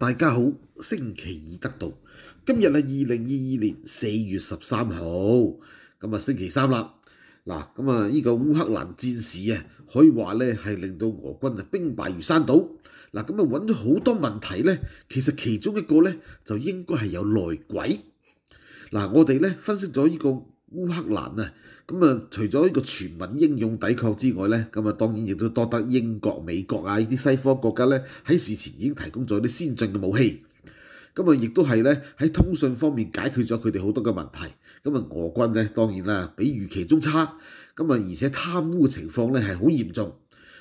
大家好，星期二得到今日系二零二二年四月十三号，咁啊星期三啦。嗱，咁啊呢个乌克兰战士啊，可以话咧系令到俄军啊兵败如山倒。嗱，咁啊揾咗好多问题咧，其实其中一个咧就应该系有内鬼。嗱，我哋咧分析咗呢个。烏克蘭啊，咁啊除咗呢個全民英勇抵抗之外咧，咁啊當然亦都多得英國、美國啊呢啲西方國家咧喺事前已經提供咗啲先進嘅武器，咁啊亦都係咧喺通訊方面解決咗佢哋好多嘅問題，咁啊俄軍咧當然啦比預期中差，咁啊而且貪污嘅情況咧係好嚴重。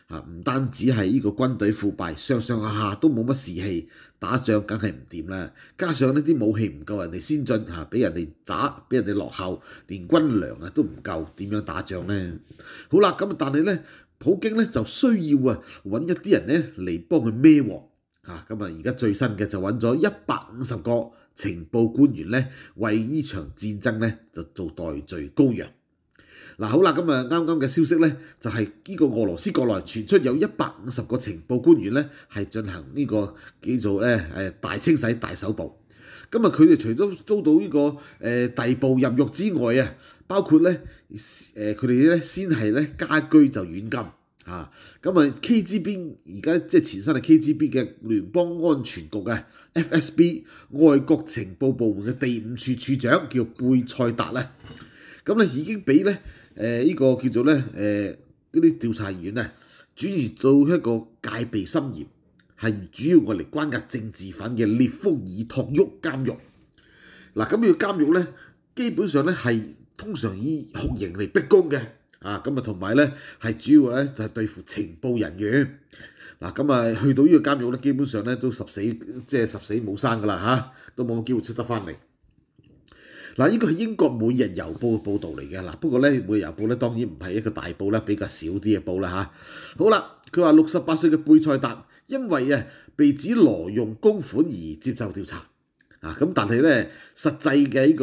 啊，唔單止係呢個軍隊腐敗，上上下下都冇乜士氣，打仗梗係唔掂啦。加上呢啲武器唔夠人哋先進嚇，俾人哋渣，俾人哋落後，連軍糧啊都唔夠，點樣打仗咧？好啦，咁啊但係咧，普京咧就需要啊揾一啲人咧嚟幫佢孭鍋嚇。咁啊而家最新嘅就揾咗一百五十個情報官員咧，為呢場戰爭咧就做代罪羔羊。嗱好啦，咁啊啱啱嘅消息咧，就係呢個俄羅斯國內傳出有一百五十個情報官員咧，係進行呢個叫做咧誒大清洗大手部。咁啊，佢哋除咗遭到呢個誒逮捕入獄之外啊，包括咧誒佢哋咧先係咧家居就軟禁啊，咁啊，KGB 而家即係前身係 KGB 嘅聯邦安全局嘅 FSB 外國情報部門嘅第五處處長叫貝塞達咧，咁咧已經俾咧。誒呢個叫做咧，誒嗰啲調查員咧，轉移到一個戒備森嚴，係主要我嚟關押政治犯嘅列夫爾托沃監獄。嗱，咁呢個監獄咧，基本上咧係通常以酷刑嚟逼供嘅，啊咁啊同埋咧係主要咧就係對付情報人員。嗱，咁啊去到呢個監獄咧，基本上咧都十死即係十死冇生㗎啦嚇，都冇機會出得返嚟。嗱，呢個係英國每日郵報嘅報導嚟嘅，嗱，不過咧每日郵報咧當然唔係一個大報咧，比較少啲嘅報啦嚇。好啦，佢話六十八歲嘅貝塞達因為啊被指挪用公款而接受調查啊，咁但係咧實際嘅呢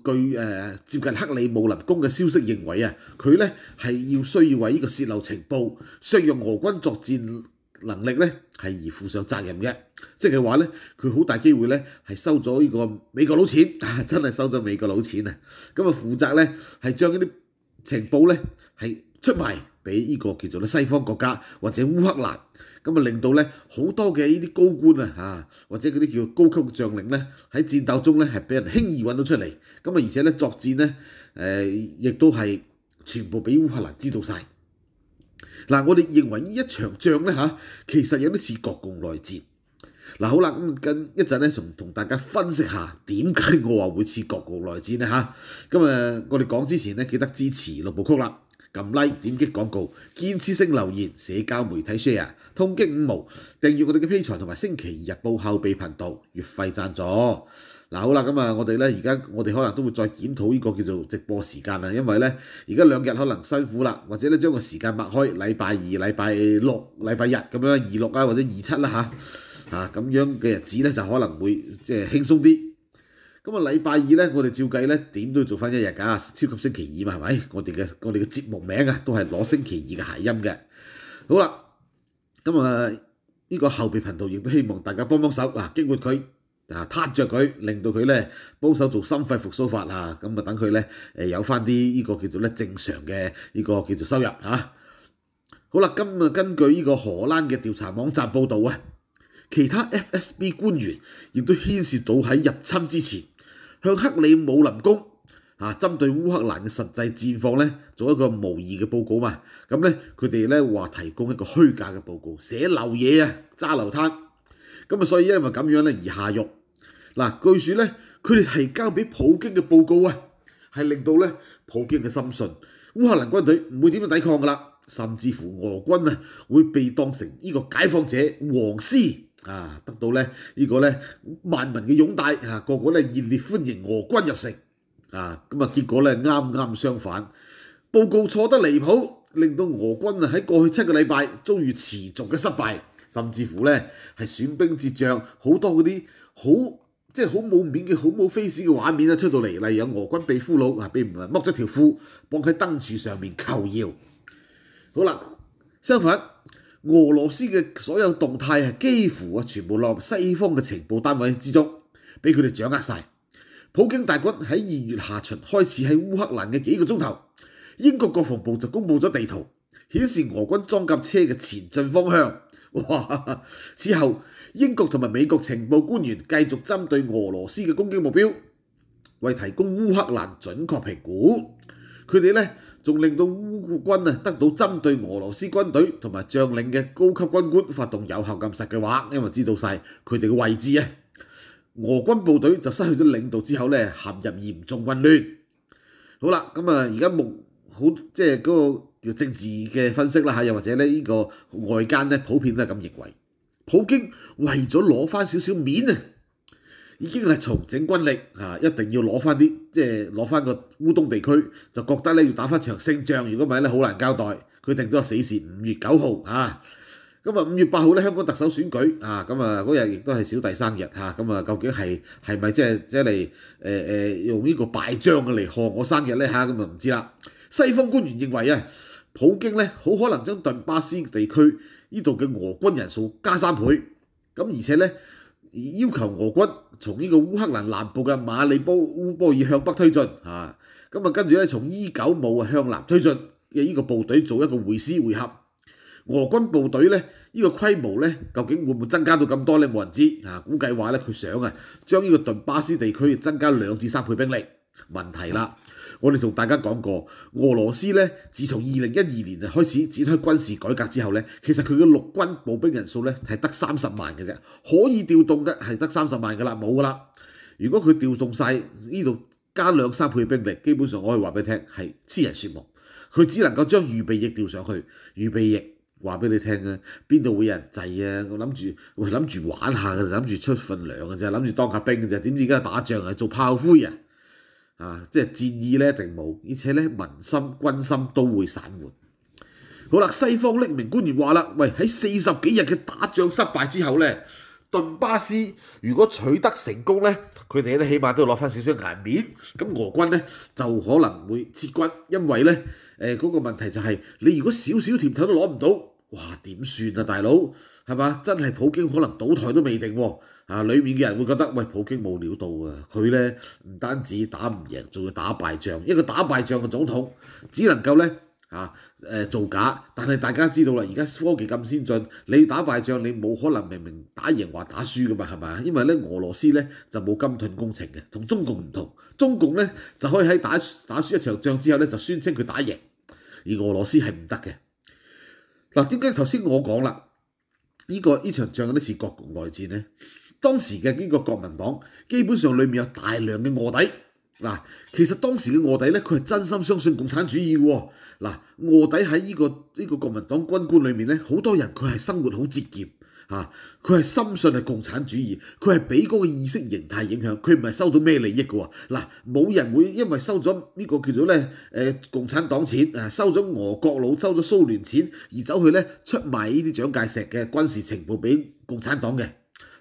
個據誒接近克里姆林宮嘅消息認為啊，佢咧係要需要為呢個洩漏情報、削弱俄軍作戰。能力咧係而負上責任嘅，即係話咧佢好大機會咧係收咗呢個美國佬錢，真係收咗美國佬錢啊！咁啊負責咧係將嗰啲情報咧係出賣俾呢個叫做咧西方國家或者烏克蘭，咁啊令到咧好多嘅呢啲高官啊嚇或者嗰啲叫高級將領咧喺戰鬥中咧係俾人輕易揾到出嚟，咁啊而且咧作戰咧誒亦都係全部俾烏克蘭知道曬。嗱，我哋认为呢一场仗咧吓，其实有啲似国共内战。嗱，好啦，咁一阵咧，同同大家分析下点解我话会似国共内战咧吓。咁啊，我哋讲之前咧，记得支持六部曲啦，揿 like，点击广告，坚持性留言，社交媒体 share，通缉五毛，订阅我哋嘅披财同埋星期日报后备频道，月费赞助。嗱好啦，咁啊，我哋咧而家我哋可能都會再檢討呢個叫做直播時間啦，因為咧而家兩日可能辛苦啦，或者咧將個時間擘開，禮拜二、禮拜六、禮拜日咁樣二六啊，或者二七啦嚇，嚇咁樣嘅日子咧就可能會即係輕鬆啲。咁啊禮拜二咧，我哋照計咧點都要做翻一日㗎，超級星期二嘛係咪？我哋嘅我哋嘅節目名啊都係攞星期二嘅諧音嘅。好啦，咁啊呢個後備頻道亦都希望大家幫幫手啊，激活佢。啊！挞着佢，令到佢咧帮手做心肺复苏法啊！咁啊，等佢咧有翻啲呢個叫做咧正常嘅呢個叫做收入嚇。好啦，今啊根據呢個荷蘭嘅調查網站報導啊，其他 FSB 官員亦都牽涉到喺入侵之前向克里姆林宮啊針對烏克蘭嘅實際戰況咧做一個模擬嘅報告嘛。咁咧佢哋咧話提供一個虛假嘅報告，寫漏嘢啊，揸流灘。咁啊，所以因為咁樣咧而下獄。嗱，據說咧，佢哋提交俾普京嘅報告啊，係令到咧普京嘅心信烏克蘭軍隊唔會點樣抵抗噶啦，甚至乎俄軍啊會被當成呢個解放者王師啊，得到咧呢個咧萬民嘅擁戴啊，個個咧熱烈歡迎俄軍入城啊，咁啊結果咧啱啱相反，報告錯得離譜，令到俄軍啊喺過去七個禮拜遭遇持續嘅失敗，甚至乎咧係損兵折將，好多嗰啲好～即係好冇面嘅、好冇 face 嘅畫面啊出到嚟，例如俄軍被俘虏啊，被唔啊剝咗條褲，綁喺燈柱上面求饒。好啦，相反，俄羅斯嘅所有動態係幾乎啊全部落西方嘅情報單位之中，俾佢哋掌握曬。普京大軍喺二月下旬開始喺烏克蘭嘅幾個鐘頭，英國國防部就公布咗地圖，顯示俄軍裝甲車嘅前進方向。哇！之後。英國同埋美國情報官員繼續針對俄羅斯嘅攻擊目標，為提供烏克蘭準確評估，佢哋咧仲令到烏軍啊得到針對俄羅斯軍隊同埋將領嘅高級軍官發動有效暗殺嘅話，因為知道曬佢哋嘅位置啊。俄軍部隊就失去咗領導之後咧，陷入嚴重混亂。好啦，咁啊，而家目好即係嗰個叫政治嘅分析啦嚇，又或者咧呢個外間咧普遍都係咁認為。普京為咗攞翻少少面啊，已經係重整軍力啊，一定要攞翻啲，即係攞翻個烏東地區，就覺得咧要打翻場勝仗，如果唔係咧好難交代。佢定咗死線五月九號啊。咁啊五月八號咧，香港特首選舉啊，咁啊嗰日亦都係小弟生日嚇，咁啊究竟係係咪即係即係嚟誒誒用呢個敗仗嘅嚟賀我生日咧嚇？咁啊唔知啦。西方官員認為啊，普京咧好可能將頓巴斯地區。呢度嘅俄軍人數加三倍，咁而且咧要求俄軍從呢個烏克蘭南部嘅馬里波烏波爾向北推進啊，咁啊跟住咧從伊久姆啊向南推進嘅呢個部隊做一個會師會合，俄軍部隊咧呢個規模咧究竟會唔會增加到咁多咧？冇人知啊，估計話咧佢想啊將呢個頓巴斯地區增加兩至三倍兵力，問題啦。我哋同大家講過，俄羅斯咧，自從二零一二年開始展開軍事改革之後咧，其實佢嘅陸軍步兵人數咧係得三十萬嘅啫，可以調動嘅係得三十萬嘅啦，冇噶啦。如果佢調動曬呢度加兩三倍兵力，基本上我可以話俾你聽係痴人說夢。佢只能夠將預備役調上去，預備役話俾你聽啊，邊度會有人制啊？我諗住，我諗住玩下嘅，諗住出份糧嘅啫，諗住當下兵嘅啫，點知而家打仗啊，做炮灰啊！啊，即系战意咧一定冇，而且咧民心、军心都会散涣。好啦，西方匿名官员话啦：，喂，喺四十几日嘅打仗失败之后咧，顿巴斯如果取得成功咧，佢哋咧起码都要攞翻少少颜面。咁俄军咧就可能会撤军，因为咧，诶嗰个问题就系你如果少少甜头都攞唔到。哇點算啊大佬，係嘛？真係普京可能倒台都未定喎。啊，裏面嘅人會覺得喂，普京冇料到啊。佢咧唔單止打唔贏，仲要打敗仗。一個打敗仗嘅總統，只能夠咧啊誒造假。但係大家知道啦，而家科技咁先進，你打敗仗你冇可能明明打贏話打輸噶嘛，係咪因為咧，俄羅斯咧就冇金盾工程嘅，同中共唔同。中共咧就可以喺打打輸一場仗之後咧就宣稱佢打贏，而俄羅斯係唔得嘅。嗱，點解頭先我講啦？呢個呢場仗呢，啲似國內戰咧。當時嘅呢個國民黨基本上裏面有大量嘅卧底。嗱，其實當時嘅卧底咧，佢係真心相信共產主義喎。嗱，卧底喺呢個依個國民黨軍官裏面咧，好多人佢係生活好節儉。啊！佢係深信係共產主義，佢係俾嗰個意識形態影響，佢唔係收到咩利益嘅喎。嗱，冇人會因為收咗呢個叫做咧誒共產黨錢啊，收咗俄國佬收咗蘇聯錢而走去咧出賣呢啲蔣介石嘅軍事情報俾共產黨嘅。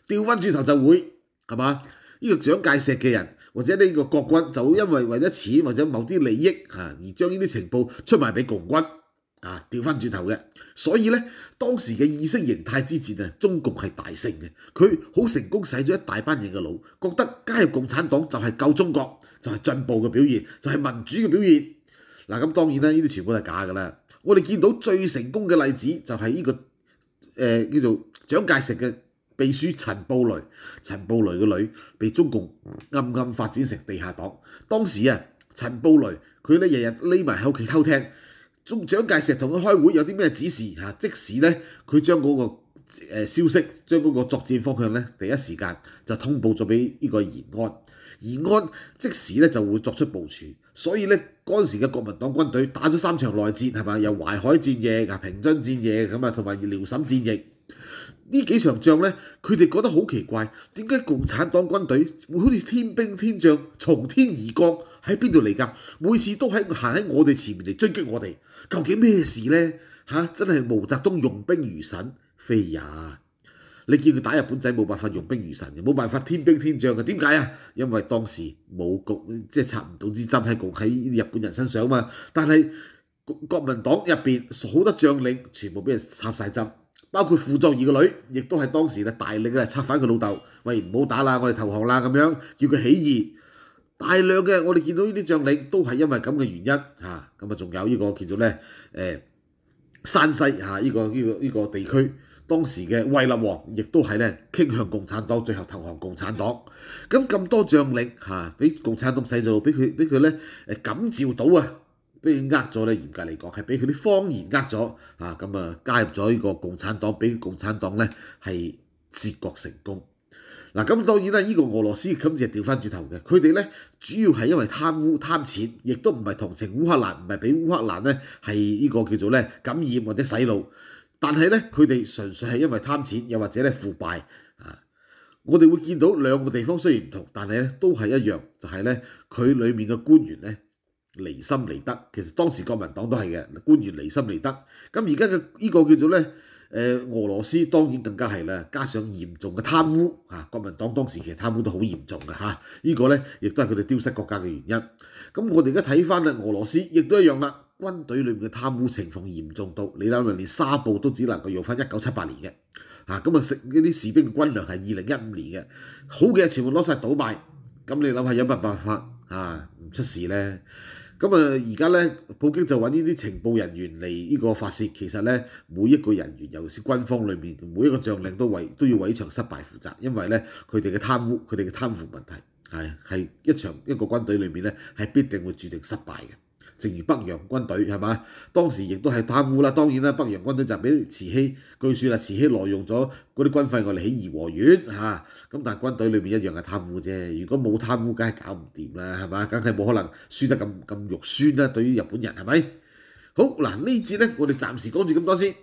調翻轉頭就會係嘛？呢個蔣介石嘅人或者呢個國軍就因為為咗錢或者某啲利益嚇而將呢啲情報出賣俾共軍。啊，调翻转头嘅，所以咧，当时嘅意识形态之战啊，中共系大胜嘅，佢好成功使咗一大班人嘅脑，觉得加入共产党就系救中国，就系进步嘅表现，就系民主嘅表现。嗱，咁当然啦，呢啲全部都系假噶啦。我哋见到最成功嘅例子就系呢个诶，叫做蒋介石嘅秘书陈布雷，陈布雷嘅女被中共暗暗发展成地下党。当时啊，陈布雷佢咧日日匿埋喺屋企偷听。中蔣介石同佢開會有啲咩指示嚇？即使咧，佢將嗰個誒消息，將嗰個作戰方向咧，第一時間就通報咗俾呢個延安。延安即時咧就會作出部署。所以咧，嗰陣時嘅國民黨軍隊打咗三場內戰，係嘛？由淮海戰役、啊、平津戰役咁啊，同埋遼沈戰役。呢幾場仗咧，佢哋覺得好奇怪，點解共產黨軍隊會好似天兵天將從天而降？喺邊度嚟㗎？每次都喺行喺我哋前面嚟追擊我哋，究竟咩事咧？嚇，真係毛澤東用兵如神，非也。你見佢打日本仔冇辦法用兵如神嘅，冇辦法天兵天將嘅，點解啊？因為當時冇局，即係插唔到支針喺共喺日本人身上啊嘛。但係國民黨入邊好多將領全部俾人插曬針。包括傅作義嘅女，亦都係當時咧大力咧策反佢老豆，喂唔好打啦，我哋投降啦咁樣，要佢起義。大量嘅我哋見到呢啲將領都係因為咁嘅原因嚇，咁啊仲有呢個叫做咧誒山西嚇呢個呢個呢個地區，當時嘅魏立王亦都係咧傾向共產黨，最後投降共產黨。咁咁多將領嚇俾共產黨洗咗腦，俾佢俾佢咧誒感召到啊！俾呃咗咧，嚴格嚟講係俾佢啲方言呃咗啊！咁啊加入咗呢個共產黨，俾共產黨咧係截國成功。嗱咁當然啦，呢個俄羅斯今次係調翻轉頭嘅，佢哋咧主要係因為貪污貪錢，亦都唔係同情烏克蘭，唔係俾烏克蘭咧係呢個叫做咧感染或者洗腦，但係咧佢哋純粹係因為貪錢又或者咧腐敗啊！我哋會見到兩個地方雖然唔同，但係咧都係一樣，就係咧佢裡面嘅官員咧。離心離德，其實當時國民黨都係嘅，官員離心離德。咁而家嘅呢個叫做咧，誒，俄羅斯當然更加係啦，加上嚴重嘅貪污啊！國民黨當時其實貪污都好嚴重嘅嚇，呢個咧亦都係佢哋丟失國家嘅原因。咁我哋而家睇翻啦，俄羅斯亦都一樣啦，軍隊裏面嘅貪污情況嚴重到，你諗下，連沙布都只能夠用翻一九七八年嘅，啊，咁啊食嗰啲士兵軍糧係二零一五年嘅，好嘅全部攞曬倒賣，咁你諗下有乜辦法啊？唔出事咧？咁啊，而家咧，普京就揾呢啲情報人員嚟呢個發泄。其實咧，每一個人員，尤其是軍方裏面每一個將領，都委都要為場失敗負責，因為咧，佢哋嘅貪污、佢哋嘅貪腐問題，係係一場一個軍隊裏面咧，係必定會注定失敗嘅。正如北洋軍隊係嘛，當時亦都係貪污啦。當然啦，北洋軍隊就俾慈禧，據說啊，慈禧挪用咗嗰啲軍費，我哋起二和院嚇。咁但係軍隊裏面一樣係貪污啫。如果冇貪污，梗係搞唔掂啦，係嘛？梗係冇可能輸得咁咁肉酸啦。對於日本人係咪？好嗱，呢節咧，我哋暫時講住咁多先。